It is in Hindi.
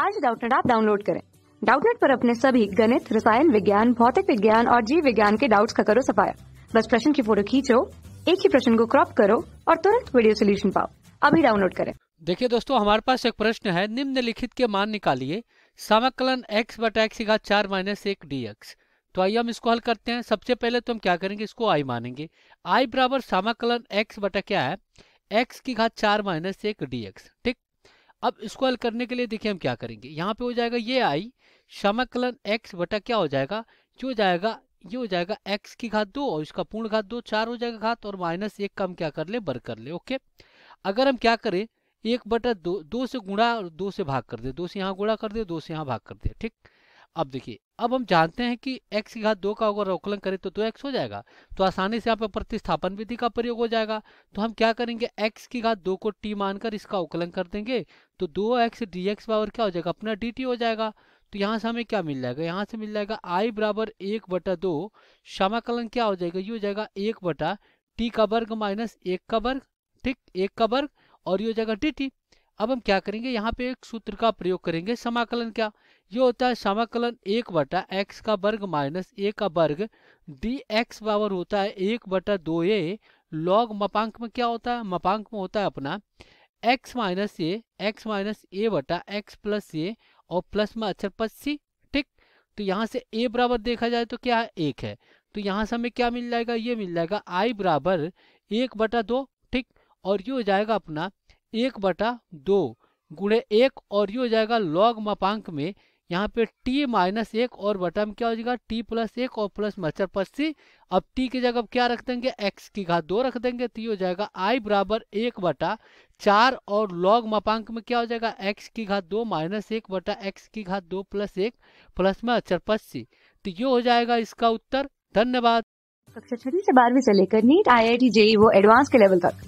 आज डाउटनेट आप डाउनलोड करें डाउटनेट पर अपने सभी गणित रसायन विज्ञान भौतिक विज्ञान और जीव विज्ञान के डाउट्स का करो सफाया बस प्रश्न की फोटो खींचो एक ही प्रश्न को क्रॉप करो और तुरंत वीडियो सोल्यूशन पाओ अभी डाउनलोड करें देखिए दोस्तों हमारे पास एक प्रश्न है निम्नलिखित के मान निकालिए समाकलन एक्स बटा एक्स का चार माइनस एक डी एक्स तो आइए हम इसको हल करते हैं सबसे पहले तो हम क्या करेंगे इसको आई मानेंगे आई बराबर समाकलन एक्स बटा क्या है एक्स की घात चार माइनस एक डी एक्स ठीक अब इसको हल करने के लिए देखिए हम क्या करेंगे यहाँ पे हो जाएगा ये आई समाकलन एक्स बटा क्या हो जाएगा जो जाएगा ये हो जाएगा एक्स की घात दो और इसका पूर्ण घात दो चार हो जाएगा घात और माइनस एक का हम क्या कर ले बर कर ले ओके अगर हम क्या करें एक बटा दो दो से गुणा और दो से भाग कर दे दो से यहाँ गुणा कर दे दो से यहाँ भाग कर दे ठीक अब देखिए अब हम जानते हैं कि x की घात दो का अगर अवकलन करें तो दो एक्स हो जाएगा तो आसानी से यहाँ पे प्रतिस्थापन विधि का प्रयोग हो जाएगा तो हम क्या करेंगे x की घात दो को t मानकर इसका अवकलन कर देंगे तो दो एक्स डी एक्स बराबर क्या हो जाएगा अपना dt हो जाएगा तो यहाँ से हमें क्या मिल जाएगा यहाँ से मिल जाएगा i बराबर एक बटा दो समाकलन क्या हो जाएगा ये हो जाएगा एक बटा टी का वर्ग माइनस एक का वर्ग ठीक एक का वर्ग और ये हो जाएगा डी टी अब हम क्या करेंगे यहाँ पे एक सूत्र का प्रयोग करेंगे समाकलन क्या ये होता है समाकलन एक बटा एक्स का वर्ग माइनस ए का वर्ग डी एक्स बराबर होता है एक बटा दो ए लॉग मपांक में क्या होता है मपांक में होता है अपना X minus A X minus A बटा एक्स प्लस ए और प्लस में अक्षर पद सी ठीक तो यहाँ से ए बराबर देखा जाए तो क्या है एक है तो यहाँ से हमें क्या मिल जाएगा ये मिल जाएगा आई बराबर एक बटा दो ठीक और ये हो जाएगा अपना एक बटा दो गुणे एक और ये हो जाएगा लॉग मापांक में यहाँ पे t माइनस एक और बटा में क्या हो जाएगा t प्लस एक और प्लस मच्छर पस्सी अब t की जगह क्या रख देंगे x की घात दो रख देंगे तो ये हो जाएगा i बराबर एक बटा चार और लॉग मापांक में क्या हो जाएगा x की घात दो माइनस एक बटा एक्स की घात दो प्लस एक प्लस में अच्छर पस्सी तो ये हो जाएगा इसका उत्तर धन्यवाद कक्षा छठी से बारहवीं से लेकर NEET I I T JEE वो एडवांस के लेवल तक